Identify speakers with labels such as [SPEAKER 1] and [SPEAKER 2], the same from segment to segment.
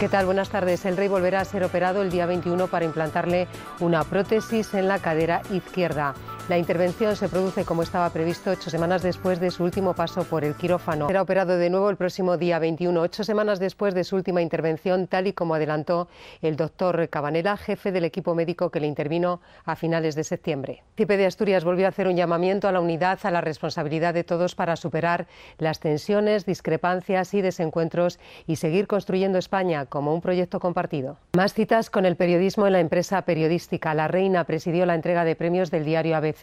[SPEAKER 1] ¿Qué tal? Buenas tardes. El rey volverá a ser operado el día 21 para implantarle una prótesis en la cadera izquierda. La intervención se produce como estaba previsto ocho semanas después de su último paso por el quirófano. Será operado de nuevo el próximo día 21, ocho semanas después de su última intervención, tal y como adelantó el doctor Cabanela, jefe del equipo médico que le intervino a finales de septiembre. El de Asturias volvió a hacer un llamamiento a la unidad, a la responsabilidad de todos para superar las tensiones, discrepancias y desencuentros y seguir construyendo España como un proyecto compartido. Más citas con el periodismo en la empresa periodística. La Reina presidió la entrega de premios del diario ABC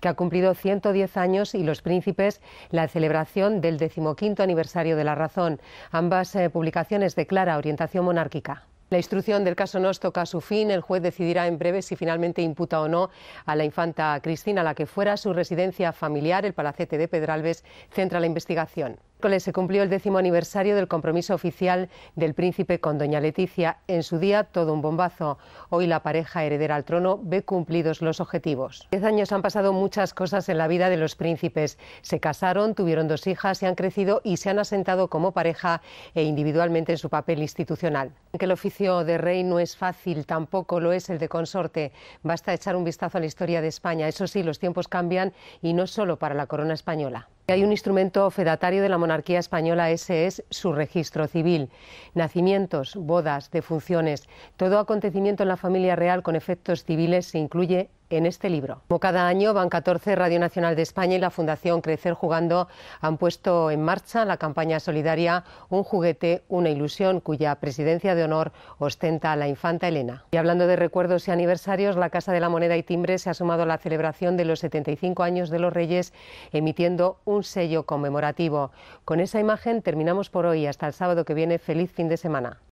[SPEAKER 1] que ha cumplido 110 años, y Los Príncipes, la celebración del decimoquinto aniversario de la razón. Ambas eh, publicaciones de clara orientación monárquica. La instrucción del caso Nos toca a su fin. El juez decidirá en breve si finalmente imputa o no a la infanta Cristina, la que fuera su residencia familiar, el Palacete de Pedralbes, centra la investigación se cumplió el décimo aniversario del compromiso oficial del príncipe con doña Leticia. En su día, todo un bombazo. Hoy la pareja heredera al trono ve cumplidos los objetivos. Diez años han pasado muchas cosas en la vida de los príncipes. Se casaron, tuvieron dos hijas, se han crecido y se han asentado como pareja e individualmente en su papel institucional. Que el oficio de rey no es fácil, tampoco lo es el de consorte. Basta echar un vistazo a la historia de España. Eso sí, los tiempos cambian y no solo para la corona española. Hay un instrumento fedatario de la monarquía española, ese es su registro civil. Nacimientos, bodas, defunciones, todo acontecimiento en la familia real con efectos civiles se incluye en este libro. Como cada año, Ban 14, Radio Nacional de España y la Fundación Crecer Jugando han puesto en marcha la campaña solidaria Un juguete, una ilusión, cuya presidencia de honor ostenta la infanta Elena. Y hablando de recuerdos y aniversarios, la Casa de la Moneda y Timbre se ha sumado a la celebración de los 75 años de los Reyes, emitiendo un sello conmemorativo. Con esa imagen terminamos por hoy. Hasta el sábado que viene, feliz fin de semana.